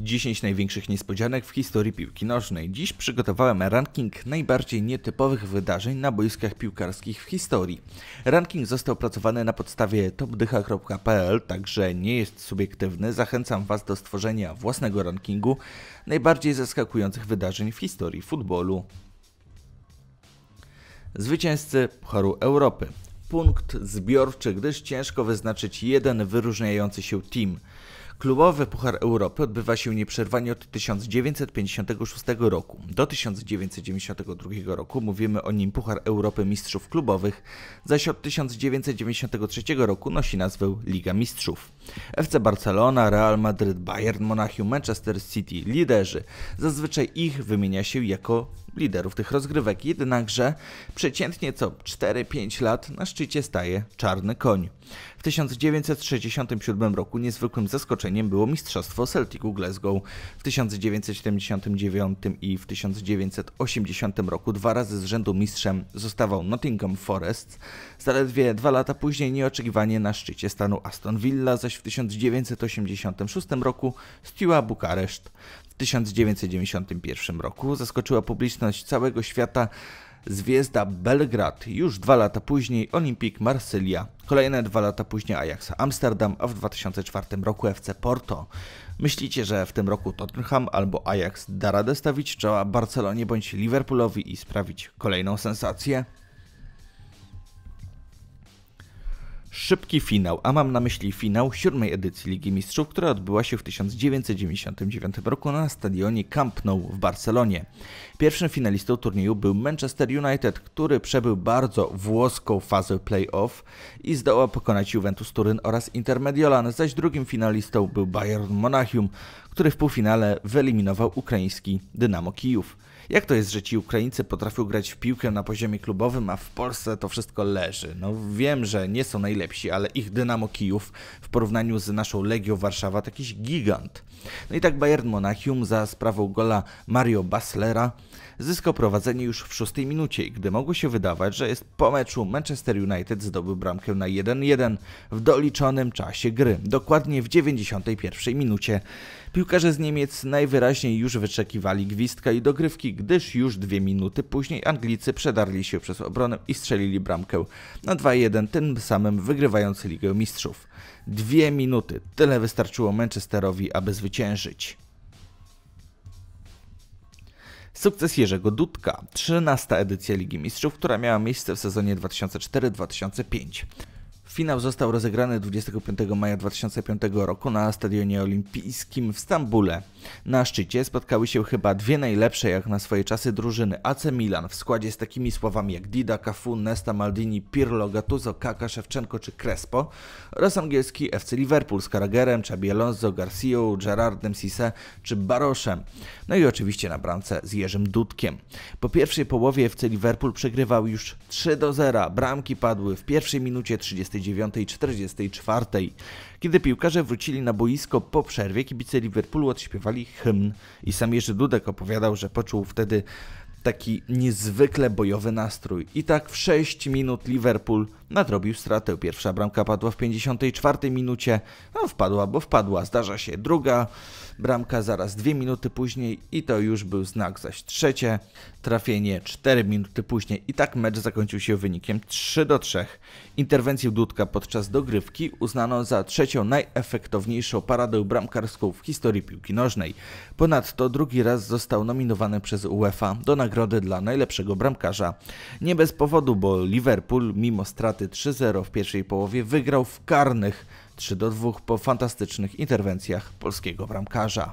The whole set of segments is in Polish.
10 największych niespodzianek w historii piłki nożnej. Dziś przygotowałem ranking najbardziej nietypowych wydarzeń na boiskach piłkarskich w historii. Ranking został opracowany na podstawie topdycha.pl, także nie jest subiektywny. Zachęcam Was do stworzenia własnego rankingu najbardziej zaskakujących wydarzeń w historii futbolu. Zwycięzcy Pucharu Europy. Punkt zbiorczy, gdyż ciężko wyznaczyć jeden wyróżniający się team. Klubowy Puchar Europy odbywa się nieprzerwanie od 1956 roku do 1992 roku. Mówimy o nim Puchar Europy Mistrzów Klubowych, zaś od 1993 roku nosi nazwę Liga Mistrzów. FC Barcelona, Real Madryt, Bayern Monachium, Manchester City, liderzy. Zazwyczaj ich wymienia się jako liderów tych rozgrywek, jednakże przeciętnie co 4-5 lat na szczycie staje czarny koń. W 1967 roku niezwykłym zaskoczeniem było Mistrzostwo Celticu Glasgow. W 1979 i w 1980 roku dwa razy z rzędu mistrzem zostawał Nottingham Forest. Zaledwie dwa lata później nieoczekiwanie na szczycie stanu Aston Villa, zaś w 1986 roku stiła Bukareszt. W 1991 roku zaskoczyła publiczność całego świata Zwiezda Belgrad, już dwa lata później Olimpik Marsylia, kolejne dwa lata później Ajax Amsterdam, a w 2004 roku FC Porto. Myślicie, że w tym roku Tottenham albo Ajax da radę stawić czoła Barcelonie bądź Liverpoolowi i sprawić kolejną sensację? szybki finał, a mam na myśli finał siódmej edycji Ligi Mistrzów, która odbyła się w 1999 roku na stadionie Camp Nou w Barcelonie. Pierwszym finalistą turnieju był Manchester United, który przebył bardzo włoską fazę play-off i zdoła pokonać Juventus Turyn oraz Intermediolan. zaś drugim finalistą był Bayern Monachium, który w półfinale wyeliminował ukraiński Dynamo Kijów. Jak to jest, że ci Ukraińcy potrafią grać w piłkę na poziomie klubowym, a w Polsce to wszystko leży? No wiem, że nie są najlepsi, ale ich Dynamo Kijów w porównaniu z naszą Legią Warszawa to jakiś gigant. No i tak Bayern Monachium za sprawą gola Mario Baslera zyskał prowadzenie już w szóstej minucie gdy mogło się wydawać, że jest po meczu, Manchester United zdobył bramkę na 1-1 w doliczonym czasie gry, dokładnie w 91 minucie. Piłkarze z Niemiec najwyraźniej już wyczekiwali gwizdka i dogrywki, gdyż już dwie minuty później Anglicy przedarli się przez obronę i strzelili bramkę na 2-1, tym samym wygrywając Ligę Mistrzów. Dwie minuty, tyle wystarczyło Manchesterowi, aby zwyciężyć. Sukces Jerzego Dudka, 13 edycja Ligi Mistrzów, która miała miejsce w sezonie 2004-2005. Finał został rozegrany 25 maja 2005 roku na Stadionie Olimpijskim w Stambule. Na szczycie spotkały się chyba dwie najlepsze jak na swoje czasy drużyny AC Milan w składzie z takimi słowami jak Dida, Cafu, Nesta, Maldini, Pirlo, Gattuso, Kaka, Szewczenko czy Crespo oraz angielski FC Liverpool z Karagerem, Xabi Alonso, Garcia, Gerardem Sisse czy Baroszem. No i oczywiście na bramce z Jerzym Dudkiem. Po pierwszej połowie FC Liverpool przegrywał już 3 do 0. Bramki padły w pierwszej minucie 39 i 44. Kiedy piłkarze wrócili na boisko po przerwie, kibice Liverpoolu odśpiewali śpiewali hymn i sam Jerzy Dudek opowiadał, że poczuł wtedy taki niezwykle bojowy nastrój. I tak w 6 minut Liverpool nadrobił stratę. Pierwsza bramka padła w 54 minucie. No wpadła, bo wpadła. Zdarza się druga bramka zaraz 2 minuty później i to już był znak. Zaś trzecie trafienie 4 minuty później. I tak mecz zakończył się wynikiem 3 do 3. Interwencję Dudka podczas dogrywki uznano za trzecią najefektowniejszą paradę bramkarską w historii piłki nożnej. Ponadto drugi raz został nominowany przez UEFA do nagrody nagrodę dla najlepszego bramkarza. Nie bez powodu, bo Liverpool mimo straty 3-0 w pierwszej połowie wygrał w karnych 3-2 po fantastycznych interwencjach polskiego bramkarza.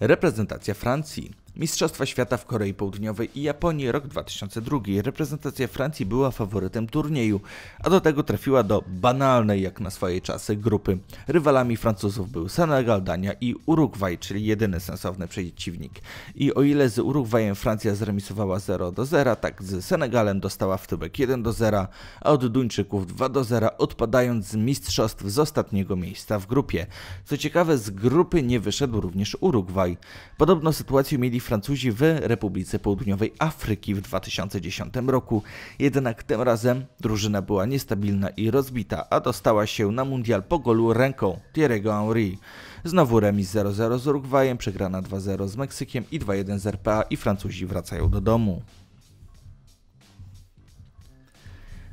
Reprezentacja Francji Mistrzostwa Świata w Korei Południowej i Japonii rok 2002. Reprezentacja Francji była faworytem turnieju, a do tego trafiła do banalnej jak na swoje czasy grupy. Rywalami Francuzów był Senegal, Dania i Urugwaj, czyli jedyny sensowny przeciwnik. I o ile z Urugwajem Francja zremisowała 0 do 0, tak z Senegalem dostała w tyłek 1 do 0, a od Duńczyków 2 do 0, odpadając z mistrzostw z ostatniego miejsca w grupie. Co ciekawe, z grupy nie wyszedł również Urugwaj. Podobną sytuację mieli Francuzi w Republice Południowej Afryki w 2010 roku. Jednak tym razem drużyna była niestabilna i rozbita, a dostała się na mundial po golu ręką Thierry'ego Henry. Znowu remis 0-0 z Urugwajem, przegrana 2-0 z Meksykiem i 2-1 z RPA i Francuzi wracają do domu.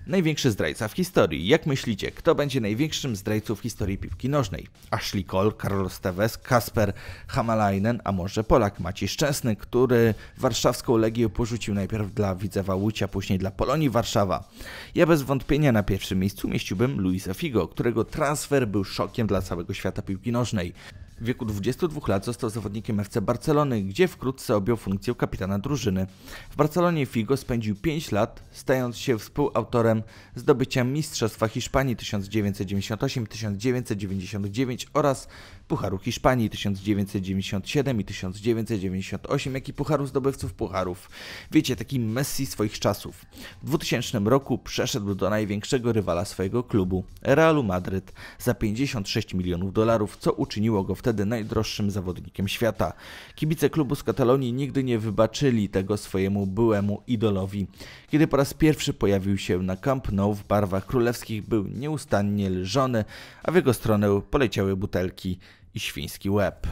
Największy zdrajca w historii. Jak myślicie, kto będzie największym zdrajcą w historii piłki nożnej? Ashley Cole, Carlos Tevez, Kasper Hamalainen, a może Polak Maciej Szczęsny, który warszawską Legię porzucił najpierw dla Widzewa Łucia, później dla Polonii Warszawa. Ja bez wątpienia na pierwszym miejscu mieściłbym Luisa Figo, którego transfer był szokiem dla całego świata piłki nożnej. W wieku 22 lat został zawodnikiem FC Barcelony, gdzie wkrótce objął funkcję kapitana drużyny. W Barcelonie Figo spędził 5 lat, stając się współautorem zdobycia Mistrzostwa Hiszpanii 1998-1999 oraz Pucharu Hiszpanii 1997 i 1998, jak i Pucharu Zdobywców Pucharów. Wiecie, taki Messi swoich czasów. W 2000 roku przeszedł do największego rywala swojego klubu, Realu Madryt, za 56 milionów dolarów, co uczyniło go wtedy najdroższym zawodnikiem świata. Kibice klubu z Katalonii nigdy nie wybaczyli tego swojemu byłemu idolowi. Kiedy po raz pierwszy pojawił się na Camp Nou w barwach królewskich, był nieustannie lżony, a w jego stronę poleciały butelki i świński łeb.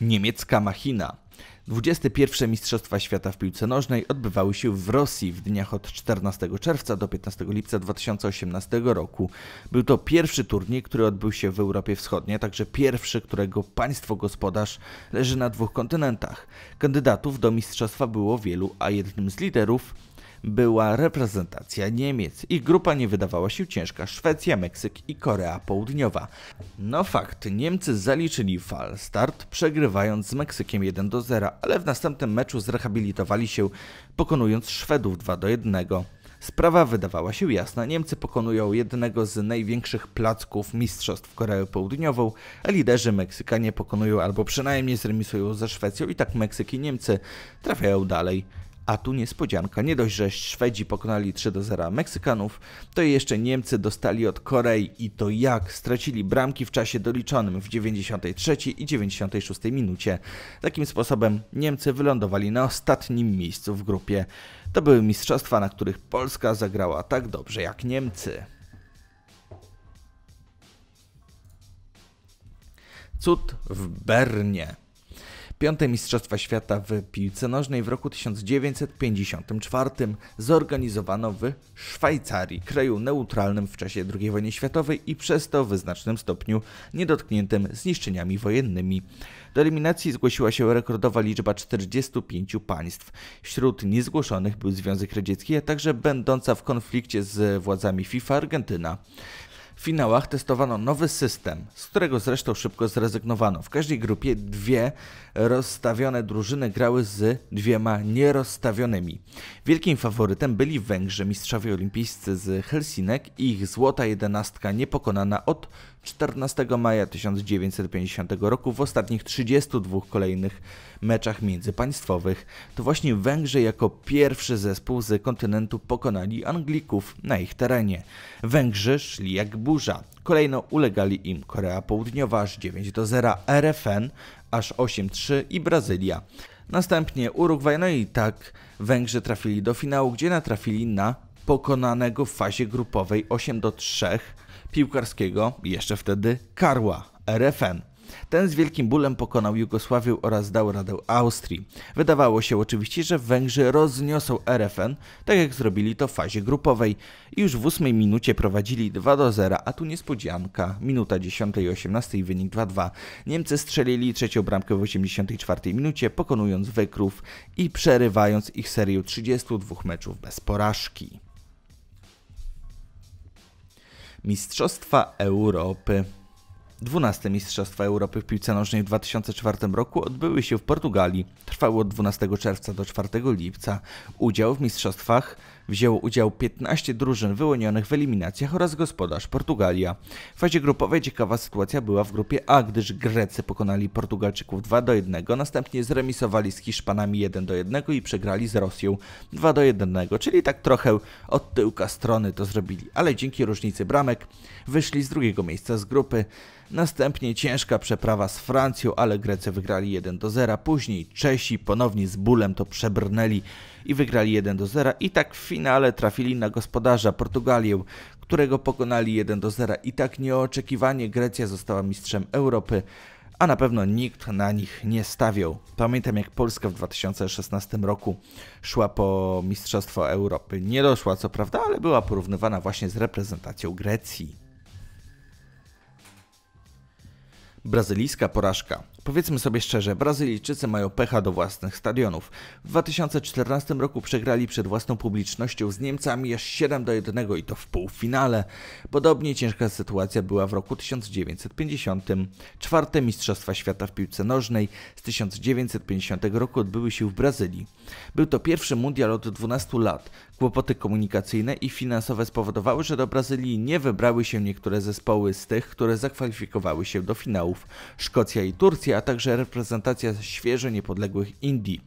Niemiecka machina. 21. Mistrzostwa Świata w piłce nożnej odbywały się w Rosji w dniach od 14 czerwca do 15 lipca 2018 roku. Był to pierwszy turniej, który odbył się w Europie Wschodniej, a także pierwszy, którego państwo gospodarz leży na dwóch kontynentach. Kandydatów do mistrzostwa było wielu, a jednym z liderów była reprezentacja Niemiec. Ich grupa nie wydawała się ciężka. Szwecja, Meksyk i Korea Południowa. No fakt, Niemcy zaliczyli fal start, przegrywając z Meksykiem 1 do 0, ale w następnym meczu zrehabilitowali się, pokonując Szwedów 2 do 1. Sprawa wydawała się jasna. Niemcy pokonują jednego z największych placków mistrzostw Koreę Południową, a liderzy Meksykanie pokonują albo przynajmniej zremisują ze Szwecją i tak Meksyk i Niemcy trafiają dalej. A tu niespodzianka. Nie dość, że Szwedzi pokonali 3 do 0 Meksykanów, to jeszcze Niemcy dostali od Korei i to jak stracili bramki w czasie doliczonym w 93 i 96 minucie. Takim sposobem Niemcy wylądowali na ostatnim miejscu w grupie. To były mistrzostwa, na których Polska zagrała tak dobrze jak Niemcy. Cud w Bernie. Piąte Mistrzostwa Świata w piłce nożnej w roku 1954 zorganizowano w Szwajcarii, kraju neutralnym w czasie II wojny światowej i przez to w znacznym stopniu niedotkniętym zniszczeniami wojennymi. Do eliminacji zgłosiła się rekordowa liczba 45 państw. Wśród niezgłoszonych był Związek Radziecki, a także będąca w konflikcie z władzami FIFA Argentyna. W finałach testowano nowy system, z którego zresztą szybko zrezygnowano. W każdej grupie dwie rozstawione drużyny grały z dwiema nierozstawionymi. Wielkim faworytem byli Węgrzy, mistrzowie olimpijscy z Helsinek i ich złota jedenastka niepokonana od 14 maja 1950 roku w ostatnich 32 kolejnych meczach międzypaństwowych. To właśnie Węgrzy jako pierwszy zespół z kontynentu pokonali Anglików na ich terenie. Węgrzy szli jak burza. Kolejno ulegali im Korea Południowa aż 9 do 0, RFN aż 8-3 i Brazylia. Następnie Urugwaj, no i tak Węgrzy trafili do finału, gdzie natrafili na pokonanego w fazie grupowej 8 do 3 piłkarskiego, jeszcze wtedy Karła, RFN. Ten z wielkim bólem pokonał Jugosławię oraz dał radę Austrii. Wydawało się oczywiście, że Węgrzy rozniosą RFN, tak jak zrobili to w fazie grupowej. I już w ósmej minucie prowadzili 2 do 0, a tu niespodzianka. Minuta 10 i 18 i wynik 2-2. Niemcy strzelili trzecią bramkę w 84 minucie, pokonując Wykrów i przerywając ich serię 32 meczów bez porażki. Mistrzostwa Europy. 12 Mistrzostwa Europy w piłce nożnej w 2004 roku odbyły się w Portugalii. Trwały od 12 czerwca do 4 lipca. Udział w mistrzostwach Wzięło udział 15 drużyn wyłonionych w eliminacjach oraz gospodarz Portugalia. W fazie grupowej ciekawa sytuacja była w grupie A, gdyż Grecy pokonali Portugalczyków 2 do 1, następnie zremisowali z Hiszpanami 1 do 1 i przegrali z Rosją 2 do 1, czyli tak trochę od tyłka strony to zrobili, ale dzięki różnicy bramek wyszli z drugiego miejsca z grupy. Następnie ciężka przeprawa z Francją, ale Grecy wygrali 1 do 0. Później Czesi ponownie z bólem to przebrnęli i wygrali 1 do 0. I tak w finale trafili na gospodarza Portugalię, którego pokonali 1 do 0 i tak nieoczekiwanie Grecja została mistrzem Europy a na pewno nikt na nich nie stawiał. Pamiętam jak Polska w 2016 roku szła po Mistrzostwo Europy. Nie doszła co prawda, ale była porównywana właśnie z reprezentacją Grecji. Brazylijska porażka. Powiedzmy sobie szczerze, Brazylijczycy mają pecha do własnych stadionów. W 2014 roku przegrali przed własną publicznością z Niemcami aż 7 do 1 i to w półfinale. Podobnie ciężka sytuacja była w roku 1950. Czwarte Mistrzostwa Świata w piłce nożnej z 1950 roku odbyły się w Brazylii. Był to pierwszy mundial od 12 lat. Kłopoty komunikacyjne i finansowe spowodowały, że do Brazylii nie wybrały się niektóre zespoły z tych, które zakwalifikowały się do finałów. Szkocja i Turcja a także reprezentacja świeżo niepodległych Indii.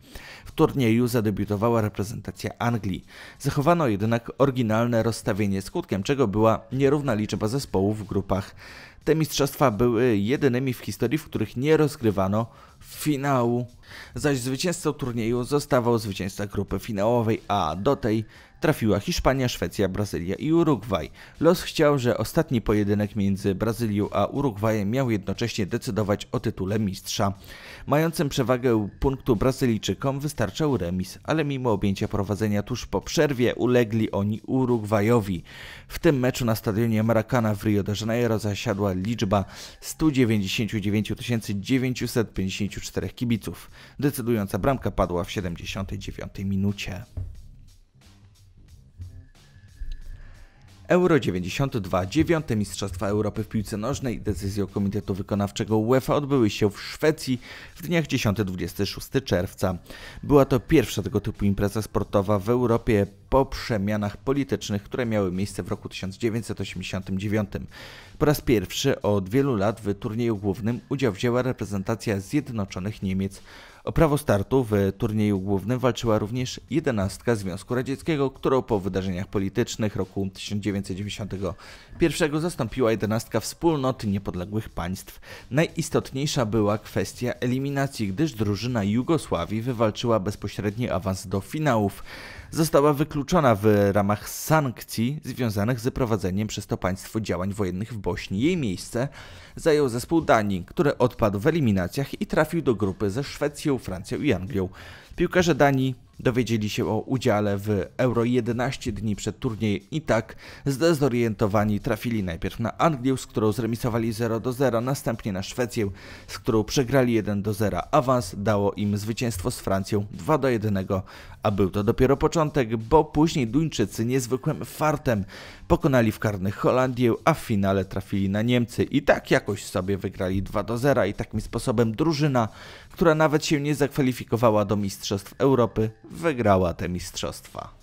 W turnieju zadebiutowała reprezentacja Anglii. Zachowano jednak oryginalne rozstawienie, skutkiem czego była nierówna liczba zespołów w grupach te mistrzostwa były jedynymi w historii, w których nie rozgrywano finału. Zaś zwycięzcą turnieju zostawał zwycięzca grupy finałowej, a do tej trafiła Hiszpania, Szwecja, Brazylia i Urugwaj. Los chciał, że ostatni pojedynek między Brazylią a Urugwajem miał jednocześnie decydować o tytule mistrza. Mającym przewagę punktu Brazylijczykom wystarczał remis, ale mimo objęcia prowadzenia tuż po przerwie ulegli oni Urugwajowi. W tym meczu na stadionie Maracana w Rio de Janeiro zasiadła liczba 199 954 kibiców. Decydująca bramka padła w 79 minucie. Euro 92, dziewiąte Mistrzostwa Europy w piłce nożnej, decyzją Komitetu Wykonawczego UEFA odbyły się w Szwecji w dniach 10-26 czerwca. Była to pierwsza tego typu impreza sportowa w Europie po przemianach politycznych, które miały miejsce w roku 1989. Po raz pierwszy od wielu lat w turnieju głównym udział wzięła reprezentacja Zjednoczonych Niemiec. O prawo startu w turnieju głównym walczyła również 11 Związku Radzieckiego, którą po wydarzeniach politycznych roku 1991 zastąpiła 11 wspólnoty niepodległych państw. Najistotniejsza była kwestia eliminacji, gdyż drużyna Jugosławii wywalczyła bezpośredni awans do finałów została wykluczona w ramach sankcji związanych z prowadzeniem przez to państwo działań wojennych w Bośni. Jej miejsce zajął zespół Danii, który odpadł w eliminacjach i trafił do grupy ze Szwecją, Francją i Anglią. Piłkarze Danii dowiedzieli się o udziale w Euro 11 dni przed turniejem i tak zdezorientowani trafili najpierw na Anglię, z którą zremisowali 0 do 0, następnie na Szwecję, z którą przegrali 1 do 0. Awans dało im zwycięstwo z Francją 2 do 1, a był to dopiero początek, bo później Duńczycy niezwykłym fartem pokonali w karnych Holandię, a w finale trafili na Niemcy i tak jakoś sobie wygrali 2 do 0 i takim sposobem drużyna która nawet się nie zakwalifikowała do Mistrzostw Europy, wygrała te mistrzostwa.